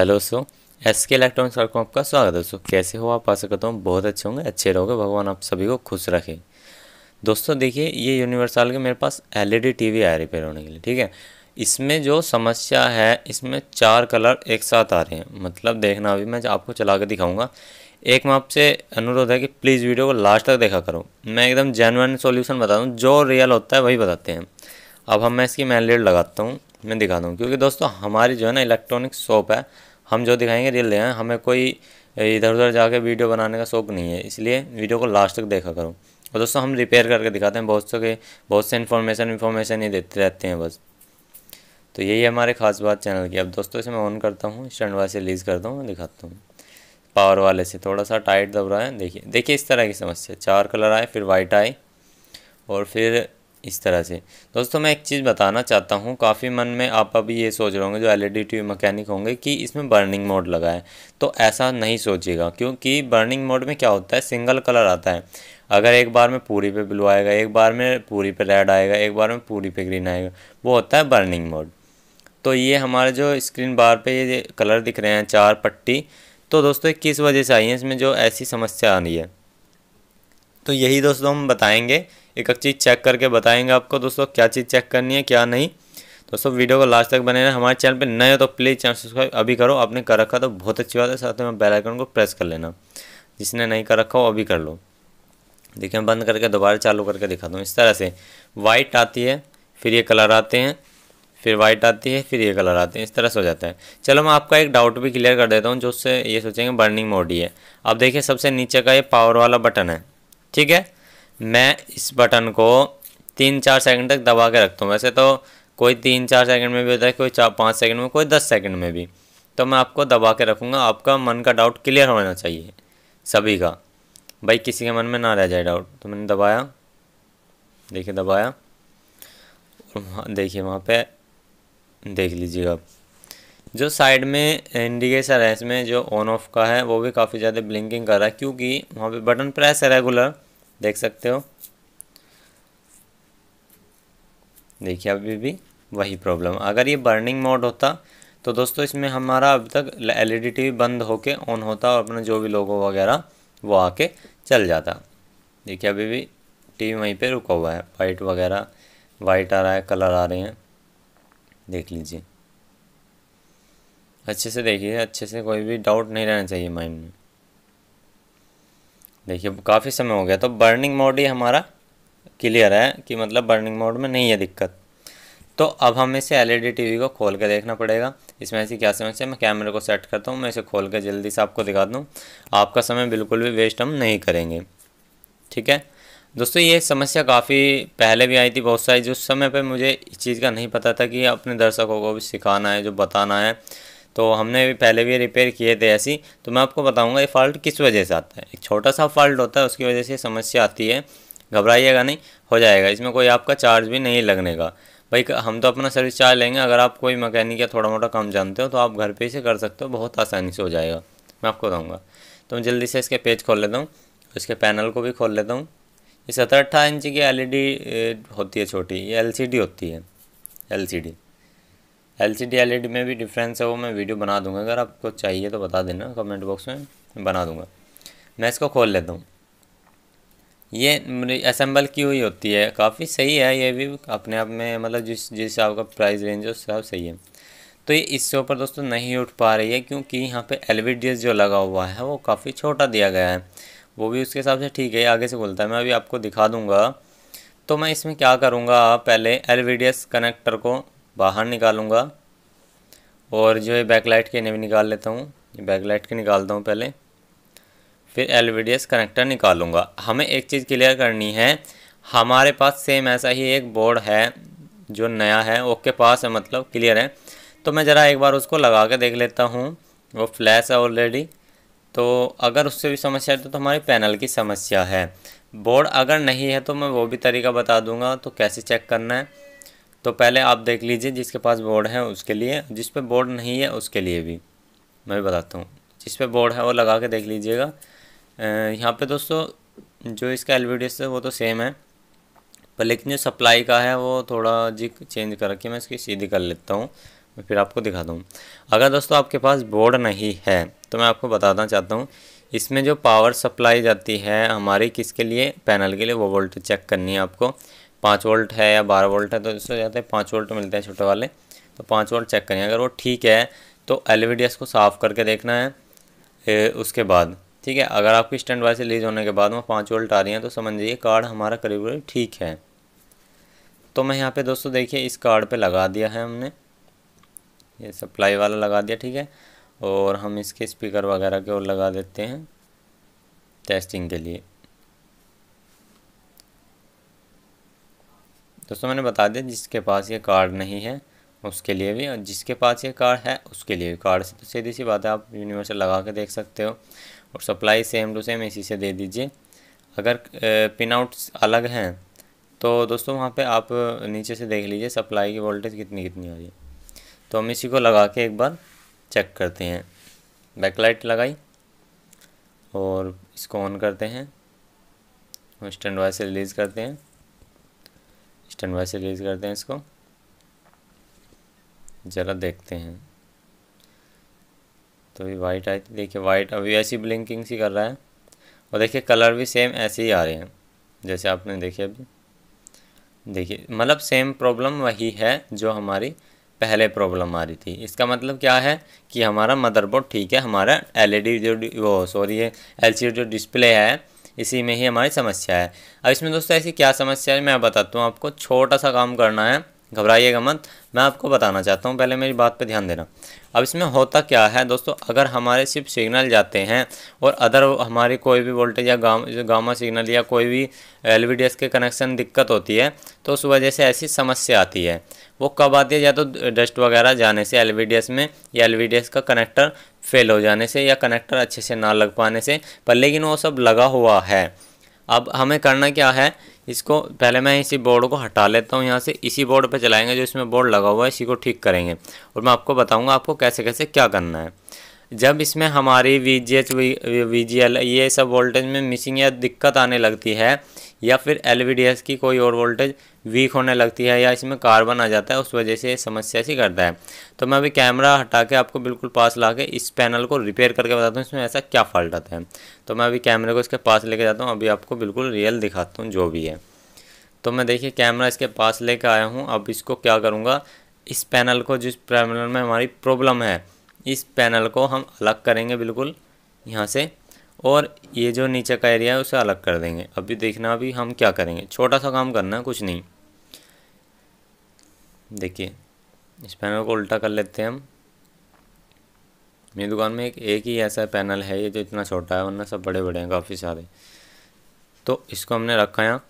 hello so S K electronics dot को आपका स्वागत है सो कैसे हो आप आशा करता हूँ बहुत अच्छे होंगे अच्छे रहोगे भगवान आप सभी को खुश रखे दोस्तों देखिए ये यूनिवर्सल के मेरे पास एलईडी टीवी आ रही रिपेयर होने के लिए ठीक है इसमें जो समस्या है इसमें चार कलर एक साथ आ रहे हैं मतलब देखना अभी मैं आपको चला के दिखाऊँगा एक मैं आपसे अनुरोध है कि प्लीज़ वीडियो को लास्ट तक देखा करो मैं एकदम जेनवन सोल्यूशन बता दूँ जो रियल होता है वही बताते हैं अब हम मैं इसकी मैन लेड लगाता हूँ मैं दिखाता हूँ क्योंकि दोस्तों हमारी जो है ना इलेक्ट्रॉनिक शॉप है हम जो दिखाएंगे रील हैं हमें कोई इधर उधर जाके वीडियो बनाने का शौक नहीं है इसलिए वीडियो को लास्ट तक देखा करो और दोस्तों हम रिपेयर करके दिखाते हैं बहुत से बहुत से इन्फॉर्मेशन इन्फॉर्मेशन ही देते रहते हैं बस तो यही है हमारे खास बात चैनल की अब दोस्तों इसे मैं ऑन करता हूँ स्टैंड वाले से रिलीज़ करता हूँ दिखाता हूँ पावर वाले से थोड़ा सा टाइट दब रहा है देखिए देखिए इस तरह की समस्या चार कलर आए फिर वाइट आए और फिर इस तरह से दोस्तों मैं एक चीज़ बताना चाहता हूँ काफ़ी मन में आप अभी ये सोच रहे होंगे जो एल ई मैकेनिक मकैनिक होंगे कि इसमें बर्निंग मोड लगा है तो ऐसा नहीं सोचिएगा क्योंकि बर्निंग मोड में क्या होता है सिंगल कलर आता है अगर एक बार में पूरी पे ब्लू आएगा एक बार में पूरी पे रेड आएगा एक बार में पूरी पे ग्रीन आएगा वो होता है बर्निंग मोड तो ये हमारे जो स्क्रीन बार पे ये कलर दिख रहे हैं चार पट्टी तो दोस्तों किस वजह से आई है इसमें जो ऐसी समस्या आ रही है तो यही दोस्तों हम बताएंगे एक एक चीज़ चेक करके बताएंगे आपको दोस्तों क्या चीज़ चेक करनी है क्या नहीं दोस्तों वीडियो को लास्ट तक बने रहें हमारे चैनल पे नए हो तो प्लीज़ चैनल सब्सक्राइब अभी करो आपने कर रखा तो बहुत अच्छी बात है साथ में बेल आइकन को प्रेस कर लेना जिसने नहीं कर रखा हो अभी कर लो देखिए मैं बंद करके दोबारा चालू करके दिखाता हूँ इस तरह से वाइट आती है फिर ये कलर आते हैं फिर वाइट आती है फिर ये कलर आते हैं इस तरह से हो जाता है चलो मैं आपका एक डाउट भी क्लियर कर देता हूँ जो उससे ये सोचेंगे बर्निंग मोड ही है अब देखिए सबसे नीचे का ये पावर वाला बटन है ठीक है मैं इस बटन को तीन चार सेकंड तक दबा के रखता हूँ वैसे तो कोई तीन चार सेकंड में भी होता है कोई चार पाँच सेकंड में कोई दस सेकंड में भी तो मैं आपको दबा के रखूँगा आपका मन का डाउट क्लियर होना चाहिए सभी का भाई किसी के मन में ना रह जाए डाउट तो मैंने दबाया देखिए दबाया देखिए वहाँ पे देख लीजिएगा आप जो साइड में इंडिकेटर है इसमें जो ऑन ऑफ का है वो भी काफ़ी ज़्यादा ब्लिंकिंग कर रहा है क्योंकि वहाँ पे बटन प्रेस है रेगुलर देख सकते हो देखिए अभी भी वही प्रॉब्लम अगर ये बर्निंग मोड होता तो दोस्तों इसमें हमारा अब तक एल ई टी बंद होके ऑन होता और अपना जो भी लोगो वगैरह वो आके चल जाता देखिए अभी भी टीवी वहीं पे रुका हुआ है वाइट वगैरह वाइट आ रहा है कलर आ रहे हैं देख लीजिए अच्छे से देखिए अच्छे से कोई भी डाउट नहीं रहना चाहिए माइंड में देखिए काफ़ी समय हो गया तो बर्निंग मोड ही हमारा क्लियर है कि मतलब बर्निंग मोड में नहीं है दिक्कत तो अब हमें इसे एलईडी टीवी e को खोल के देखना पड़ेगा इसमें ऐसी क्या समस्या मैं कैमरे को सेट करता हूँ मैं इसे खोल के जल्दी से आपको दिखा दूँ आपका समय बिल्कुल भी वेस्ट हम नहीं करेंगे ठीक है दोस्तों ये समस्या काफ़ी पहले भी आई थी बहुत सारी जिस समय पे मुझे इस चीज़ का नहीं पता था कि अपने दर्शकों को भी सिखाना है जो बताना है तो हमने भी पहले भी रिपेयर किए थे ऐसी तो मैं आपको बताऊँगा ये फॉल्ट किस वजह से आता है एक छोटा सा फॉल्ट होता है उसकी वजह से समस्या आती है घबराइएगा नहीं हो जाएगा इसमें कोई आपका चार्ज भी नहीं लगने का भाई हम तो अपना सर्विस चार्ज लेंगे अगर आप कोई मकैनिक या थोड़ा मोटा काम जानते हो तो आप घर पर ही से कर सकते हो बहुत आसानी से हो जाएगा मैं आपको बताऊँगा तो मैं जल्दी से इसके पेज खोल लेता हूँ इसके पैनल को भी खोल लेता हूँ ये सत्रह अट्ठारह इंच की एल होती है छोटी ये एल होती है D L C D L E D में भी डिफरेंस है वो मैं वीडियो बना दूंगा अगर आपको चाहिए तो बता देना कमेंट बॉक्स में बना दूंगा मैं इसको खोल लेता हूँ ये असेंबल की हुई होती है काफ़ी सही है ये भी अपने आप में मतलब जिस जिस आपका प्राइस रेंज है उस हिसाब सही है तो ये इससे ऊपर दोस्तों नहीं उठ पा रही है क्योंकि यहाँ पे एल जो लगा हुआ है वो काफ़ी छोटा दिया गया है वो भी उसके हिसाब से ठीक है आगे से बोलता है मैं अभी आपको दिखा दूँगा तो मैं इसमें क्या करूँगा पहले एल कनेक्टर को बाहर निकालूंगा और जो है बैकलाइट के इन्हें भी निकाल लेता हूँ ये बैकलाइट के निकालता हूँ पहले फिर एल कनेक्टर निकालूंगा हमें एक चीज़ क्लियर करनी है हमारे पास सेम ऐसा ही एक बोर्ड है जो नया है ओके पास है मतलब क्लियर है तो मैं ज़रा एक बार उसको लगा के देख लेता हूँ वो फ्लैश है ऑलरेडी तो अगर उससे भी समस्या है तो, तो पैनल की समस्या है बोर्ड अगर नहीं है तो मैं वो भी तरीका बता दूंगा तो कैसे चेक करना है तो पहले आप देख लीजिए जिसके पास बोर्ड है उसके लिए जिस पे बोर्ड नहीं है उसके लिए भी मैं भी बताता हूँ जिस पे बोर्ड है वो लगा के देख लीजिएगा यहाँ पे दोस्तों जो इसका एल है वो तो सेम है पर लेकिन जो सप्लाई का है वो थोड़ा जी चेंज करके मैं इसकी सीधी कर लेता हूँ मैं फिर आपको दिखा दूँ अगर दोस्तों आपके पास बोर्ड नहीं है तो मैं आपको बताना चाहता हूँ इसमें जो पावर सप्लाई जाती है हमारी किसके लिए पैनल के लिए वो वोल्टेज चेक करनी है आपको पाँच वोल्ट है या बारह वोल्ट है तो इससे जाते हैं पाँच वोल्ट मिलते हैं छोटे वाले तो पाँच वोल्ट चेक करें अगर वो ठीक है तो एल को साफ़ करके देखना है ए, उसके बाद ठीक है अगर आपकी स्टैंड वाइज से रिलीज होने के बाद वो पाँच वोल्ट आ रही हैं तो समझिए कार्ड हमारा करीब करीब ठीक है तो मैं यहाँ पे दोस्तों देखिए इस कार्ड पे लगा दिया है हमने ये सप्लाई वाला लगा दिया ठीक है और हम इसके स्पीकर वगैरह के और लगा देते हैं टेस्टिंग के लिए दोस्तों मैंने बता दिया जिसके पास ये कार्ड नहीं है उसके लिए भी और जिसके पास ये कार्ड है उसके लिए भी कार्ड से तो सीधी सी बात है आप यूनिवर्सल लगा के देख सकते हो और सप्लाई सेम टू सेम इसी से दे दीजिए अगर पिन आउट्स अलग हैं तो दोस्तों वहाँ पे आप नीचे से देख लीजिए सप्लाई की वोल्टेज कितनी कितनी हो रही है तो हम इसी को लगा के एक बार चेक करते हैं बैकलाइट लगाई और इसको ऑन करते हैं स्टैंड वाइज से रिलीज़ करते हैं स्टैंड बाय से रेज करते हैं इसको ज़रा देखते हैं तो अभी वाइट आई थी देखिए वाइट अभी ऐसी ब्लिंकिंग सी कर रहा है और देखिए कलर भी सेम ऐसे ही आ रहे हैं जैसे आपने देखे अभी देखिए मतलब सेम प्रॉब्लम वही है जो हमारी पहले प्रॉब्लम आ रही थी इसका मतलब क्या है कि हमारा मदरबोर्ड ठीक है हमारा एलईडी e जो वो सॉरी है एलसीडी जो डिस्प्ले है इसी में ही हमारी समस्या है अब इसमें दोस्तों ऐसी क्या समस्या है मैं बताता हूँ आपको छोटा सा काम करना है घबराइएगा मत मैं आपको बताना चाहता हूँ पहले मेरी बात पर ध्यान देना अब इसमें होता क्या है दोस्तों अगर हमारे सिर्फ सिग्नल जाते हैं और अदर हमारे कोई भी वोल्टेज या गा गामा सिग्नल या कोई भी एल के कनेक्शन दिक्कत होती है तो उस वजह से ऐसी समस्या आती है वो कब आती है या तो डस्ट वगैरह जाने से एल में या एल का कनेक्टर फेल हो जाने से या कनेक्टर अच्छे से ना लग पाने से पर लेकिन वो सब लगा हुआ है अब हमें करना क्या है इसको पहले मैं इसी बोर्ड को हटा लेता हूँ यहाँ से इसी बोर्ड पर चलाएंगे जो इसमें बोर्ड लगा हुआ है इसी को ठीक करेंगे और मैं आपको बताऊँगा आपको कैसे कैसे क्या करना है जब इसमें हमारी V G H V G L ये सब वोल्टेज में मिसिंग या दिक्कत आने लगती है या फिर एल वी डी एस की कोई और वोल्टेज वीक होने लगती है या इसमें कार्बन आ जाता है उस वजह से समस्या सी करता है तो मैं अभी कैमरा हटा के आपको बिल्कुल पास ला के इस पैनल को रिपेयर करके बताता हूँ इसमें ऐसा क्या फॉल्ट आता है तो मैं अभी कैमरे को इसके पास लेके जाता हूँ अभी आपको बिल्कुल रियल दिखाता हूँ जो भी है तो मैं देखिए कैमरा इसके पास ले आया हूँ अब इसको क्या करूँगा इस पैनल को जिस पैनल में हमारी प्रॉब्लम है इस पैनल को हम अलग करेंगे बिल्कुल यहाँ से और ये जो नीचे का एरिया है उसे अलग कर देंगे अभी देखना अभी हम क्या करेंगे छोटा सा काम करना है कुछ नहीं देखिए इस पैनल को उल्टा कर लेते हैं हम मेरी दुकान में एक एक ही ऐसा पैनल है ये जो इतना छोटा है वरना सब बड़े बड़े हैं काफ़ी सारे तो इसको हमने रखा यहाँ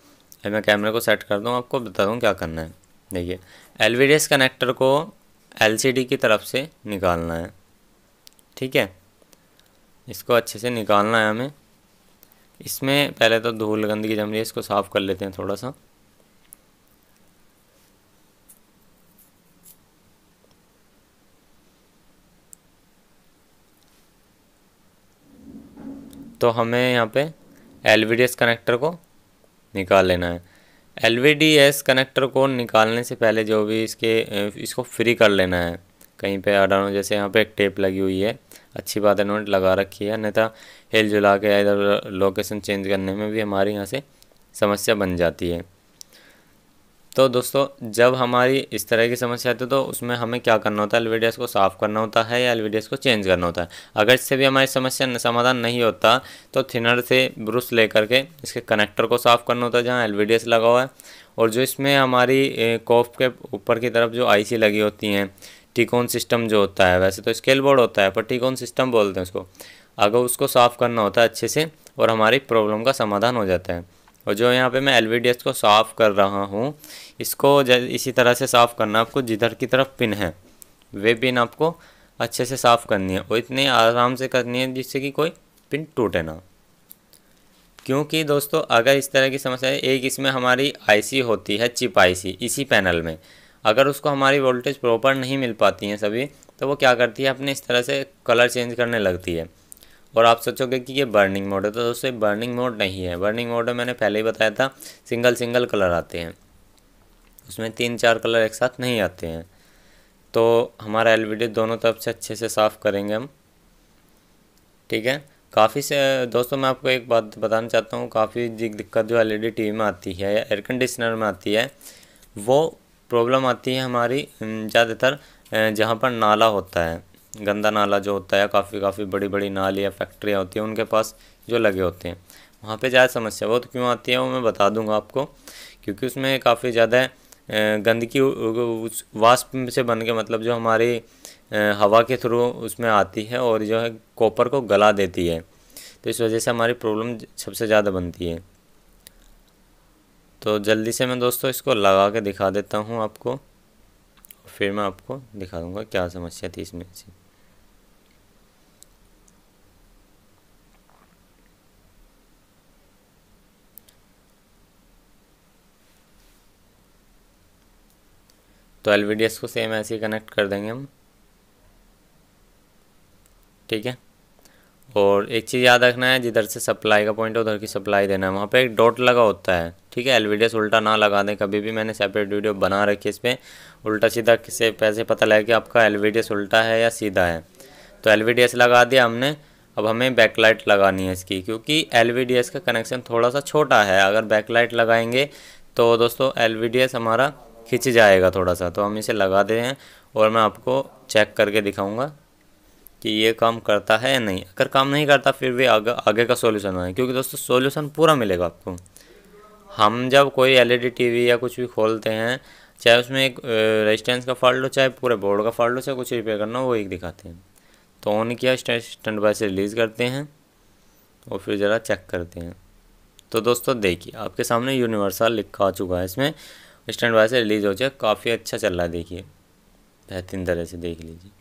अब मैं कैमरे को सेट कर दूँ आपको बता दूँ क्या करना है देखिए एल कनेक्टर को एल की तरफ से निकालना है ठीक है इसको अच्छे से निकालना है हमें इसमें पहले तो धूल गंदगी जम रही है इसको साफ़ कर लेते हैं थोड़ा सा तो हमें यहाँ पे एल कनेक्टर को निकाल लेना है एल कनेक्टर को निकालने से पहले जो भी इसके इसको फ्री कर लेना है कहीं पे आडा जैसे यहाँ पे एक टेप लगी हुई है अच्छी बात है नोट लगा रखी है अन्यथा हिल जुला के इधर लोकेशन चेंज करने में भी हमारे यहाँ से समस्या बन जाती है तो दोस्तों जब हमारी इस तरह की समस्या आती है तो उसमें हमें क्या करना होता है एलवीडीएस को साफ़ करना होता है या एलवीडीएस को चेंज करना होता है अगर इससे भी हमारी समस्या समाधान नहीं होता तो थिनर से ब्रुश लेकर के इसके कनेक्टर को साफ़ करना होता है जहाँ एलवीडीएस लगा हुआ है और जो इसमें हमारी कॉफ के ऊपर की तरफ जो आईसी लगी होती हैं टिकोन सिस्टम जो होता है वैसे तो स्केल बोर्ड होता है पर टिकोन सिस्टम बोलते हैं उसको अगर उसको साफ़ करना होता है अच्छे से और हमारी प्रॉब्लम का समाधान हो जाता है और जो यहाँ पे मैं एल को साफ़ कर रहा हूँ इसको इसी तरह से साफ़ करना आपको जिधर की तरफ पिन है वे पिन आपको अच्छे से साफ़ करनी है और इतने आराम से करनी है जिससे कि कोई पिन टूटे ना क्योंकि दोस्तों अगर इस तरह की समस्या है एक इसमें हमारी आईसी होती है चिप आईसी इसी पैनल में अगर उसको हमारी वोल्टेज प्रॉपर नहीं मिल पाती हैं सभी तो वो क्या करती है अपने इस तरह से कलर चेंज करने लगती है और आप सोचोगे कि ये बर्निंग मोड है तो दोस्तों बर्निंग मोड नहीं है बर्निंग मोड में मैंने पहले ही बताया था सिंगल सिंगल कलर आते हैं उसमें तीन चार कलर एक साथ नहीं आते हैं तो हमारा एल दोनों तरफ से अच्छे से साफ़ करेंगे हम ठीक है काफ़ी से दोस्तों मैं आपको एक बात बताना चाहता हूँ काफ़ी दिक्कत जो L E e D T V में आती है या एयर कंडीशनर में आती है वो प्रॉब्लम आती है हमारी ज़्यादातर जहाँ पर नाला होता है गंदा नाला जो होता है काफ़ी काफ़ी बड़ी बड़ी नाली या फैक्ट्रियाँ होती हैं उनके पास जो लगे होते हैं वहाँ पे ज़्यादा समस्या वो तो क्यों आती है वो मैं बता दूंगा आपको क्योंकि उसमें काफ़ी ज़्यादा गंदगी उस वास्प से बन के मतलब जो हमारे हवा के थ्रू उसमें आती है और जो है कॉपर को गला देती है तो इस वजह से हमारी प्रॉब्लम सबसे ज़्यादा बनती है तो जल्दी से मैं दोस्तों इसको लगा के दिखा देता हूँ आपको फिर मैं आपको दिखा दूँगा क्या समस्या थी इसमें से तो एल को सेम ऐसे ही कनेक्ट कर देंगे हम ठीक है और एक चीज़ याद रखना है जिधर से सप्लाई का पॉइंट है उधर की सप्लाई देना है वहाँ पे एक डॉट लगा होता है ठीक है एल उल्टा ना लगा दें कभी भी मैंने सेपरेट वीडियो बना रखी है इस पर उल्टा सीधा किसे पैसे पता लगे कि आपका एल उल्टा है या सीधा है तो एल लगा दिया हमने अब हमें बैकलाइट लगानी है इसकी क्योंकि एल का कनेक्शन थोड़ा सा छोटा है अगर बैकलाइट लगाएंगे तो दोस्तों एल हमारा खिंच जाएगा थोड़ा सा तो हम इसे लगा दे हैं और मैं आपको चेक करके दिखाऊंगा कि ये काम करता है या नहीं अगर काम नहीं करता फिर भी आगे आगे का सोल्यूशन है क्योंकि दोस्तों सोल्यूशन पूरा मिलेगा आपको हम जब कोई एल टीवी e या कुछ भी खोलते हैं चाहे उसमें एक रेजिस्टेंस का फॉल्ट हो चाहे पूरे बोर्ड का फॉल्ट हो चाहे कुछ रिपेयर करना हो वो एक दिखाते हैं तो ऑन किया स्टैंड बाय से रिलीज़ करते हैं और फिर ज़रा चेक करते हैं तो दोस्तों देखिए आपके सामने यूनिवर्सल लिखा आ चुका है इसमें स्टैंड वाइज से रिलीज़ हो जाए काफ़ी अच्छा चल रहा है देखिए बेहतरीन तरह से देख लीजिए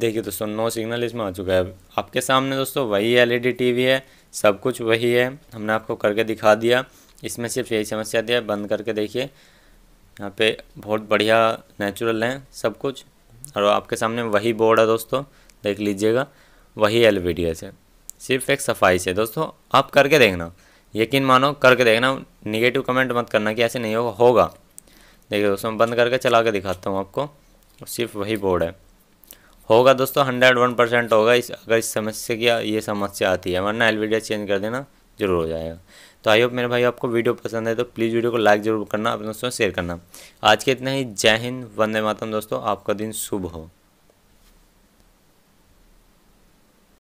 देखिए दोस्तों नो सिग्नल इसमें आ चुका है आपके सामने दोस्तों वही एलईडी टीवी है सब कुछ वही है हमने आपको करके दिखा दिया इसमें सिर्फ यही समस्या दिया बंद करके देखिए यहाँ पे बहुत बढ़िया नेचुरल है सब कुछ और आपके सामने वही बोर्ड है दोस्तों देख लीजिएगा वही एल वी डी एस है सिर्फ एक सफाई से दोस्तों आप करके देखना यकीन मानो करके देखना निगेटिव कमेंट मत करना कि ऐसे नहीं होगा होगा देखिए दोस्तों बंद करके चला के दिखाता हूँ आपको सिर्फ वही बोर्ड है होगा दोस्तों हंड्रेड वन परसेंट होगा इस अगर इस समस्या की ये समस्या आती है वरना एल चेंज कर देना जरूर हो जाएगा तो आई होप मेरे भाई आपको वीडियो पसंद है तो प्लीज़ वीडियो को लाइक जरूर करना अपने दोस्तों शेयर करना आज के इतना ही जय हिंद वंदे मातम दोस्तों आपका दिन शुभ हो